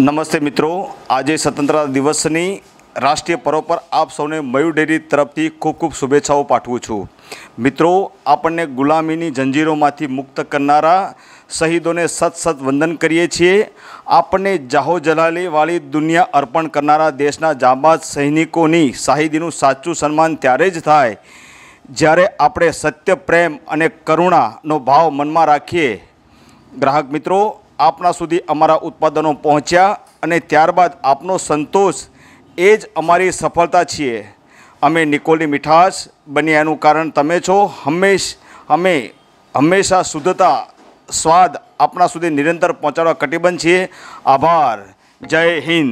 નમસ્તે મિત્રો આજે સ્વતંત્રતા દિવસની રાષ્ટ્રીય પર્વ પર આપ સૌને મયુર ડેરી તરફથી ખૂબ ખૂબ શુભેચ્છાઓ પાઠવું છું મિત્રો આપણને ગુલામીની જંજીરોમાંથી મુક્ત કરનારા શહીદોને સત વંદન કરીએ છીએ આપણને જાહો જલાલીવાળી દુનિયા અર્પણ કરનારા દેશના જાબાજ સૈનિકોની શાહિદીનું સાચું સન્માન ત્યારે જ થાય જ્યારે આપણે સત્ય પ્રેમ અને કરુણાનો ભાવ મનમાં રાખીએ ગ્રાહક મિત્રો આપના સુધી અમારા ઉત્પાદનો પહોંચ્યા અને ત્યારબાદ આપનો સંતોષ એ જ અમારી સફળતા છીએ અમે નિકોલની મીઠાશ બન્યાનું કારણ તમે છો હંમેશ અમે હંમેશા શુદ્ધતા સ્વાદ આપના સુધી નિરંતર પહોંચાડવા કટિબંધ છીએ આભાર જય હિન્દ